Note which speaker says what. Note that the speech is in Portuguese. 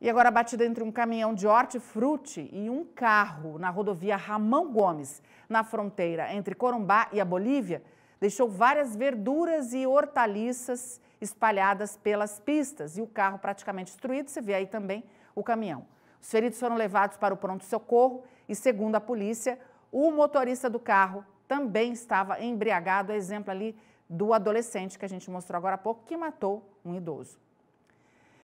Speaker 1: E agora a batida entre um caminhão de hortifruti e um carro na rodovia Ramão Gomes, na fronteira entre Corumbá e a Bolívia, deixou várias verduras e hortaliças espalhadas pelas pistas e o carro praticamente destruído. Você vê aí também o caminhão. Os feridos foram levados para o pronto-socorro e, segundo a polícia, o motorista do carro também estava embriagado, exemplo ali do adolescente que a gente mostrou agora há pouco, que matou um idoso.